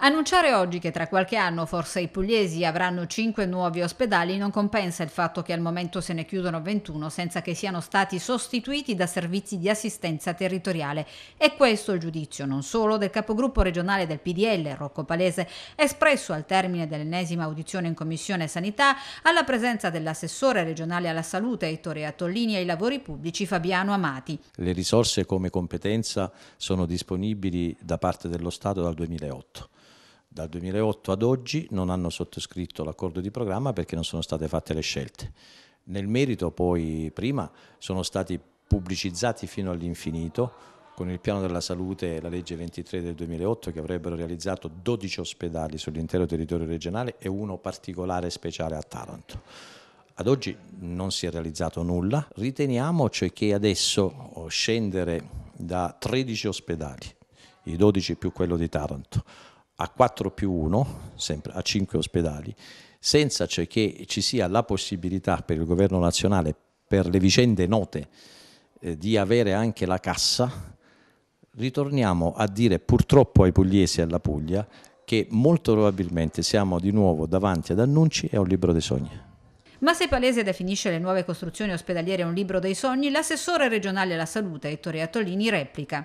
Annunciare oggi che tra qualche anno forse i pugliesi avranno 5 nuovi ospedali non compensa il fatto che al momento se ne chiudono 21 senza che siano stati sostituiti da servizi di assistenza territoriale. E questo il giudizio non solo del capogruppo regionale del PDL, Rocco Palese, espresso al termine dell'ennesima audizione in Commissione Sanità, alla presenza dell'assessore regionale alla salute Ettore Attollini e ai lavori pubblici Fabiano Amati. Le risorse come competenza sono disponibili da parte dello Stato dal 2008 dal 2008 ad oggi non hanno sottoscritto l'accordo di programma perché non sono state fatte le scelte. Nel merito poi prima sono stati pubblicizzati fino all'infinito con il piano della salute e la legge 23 del 2008 che avrebbero realizzato 12 ospedali sull'intero territorio regionale e uno particolare speciale a Taranto. Ad oggi non si è realizzato nulla, riteniamo cioè che adesso scendere da 13 ospedali, i 12 più quello di Taranto, a 4 più 1, sempre a 5 ospedali, senza cioè che ci sia la possibilità per il governo nazionale, per le vicende note, eh, di avere anche la cassa, ritorniamo a dire purtroppo ai pugliesi e alla Puglia che molto probabilmente siamo di nuovo davanti ad annunci e a un libro dei sogni. Ma se Palese definisce le nuove costruzioni ospedaliere un libro dei sogni, l'assessore regionale alla salute Ettore Attolini replica.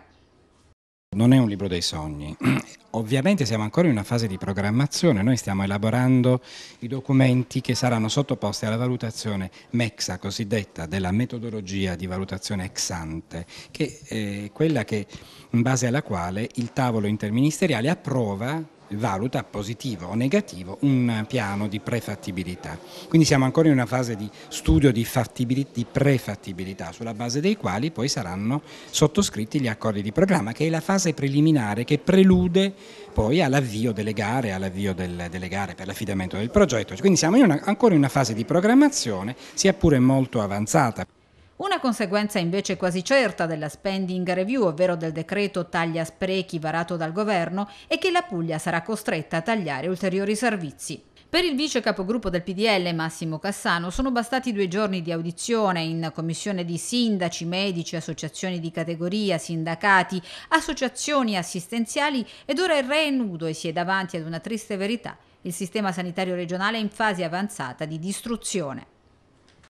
Non è un libro dei sogni. Ovviamente siamo ancora in una fase di programmazione, noi stiamo elaborando i documenti che saranno sottoposti alla valutazione MEXA cosiddetta della metodologia di valutazione ex ante, che è quella che, in base alla quale il tavolo interministeriale approva valuta positivo o negativo un piano di prefattibilità. Quindi siamo ancora in una fase di studio di, di prefattibilità sulla base dei quali poi saranno sottoscritti gli accordi di programma che è la fase preliminare che prelude poi all'avvio delle gare, all'avvio del, delle gare per l'affidamento del progetto. Quindi siamo in una, ancora in una fase di programmazione sia pure molto avanzata. Una conseguenza invece quasi certa della spending review, ovvero del decreto taglia sprechi varato dal governo, è che la Puglia sarà costretta a tagliare ulteriori servizi. Per il vice capogruppo del PDL Massimo Cassano sono bastati due giorni di audizione in commissione di sindaci, medici, associazioni di categoria, sindacati, associazioni assistenziali ed ora il re è nudo e si è davanti ad una triste verità. Il sistema sanitario regionale è in fase avanzata di distruzione.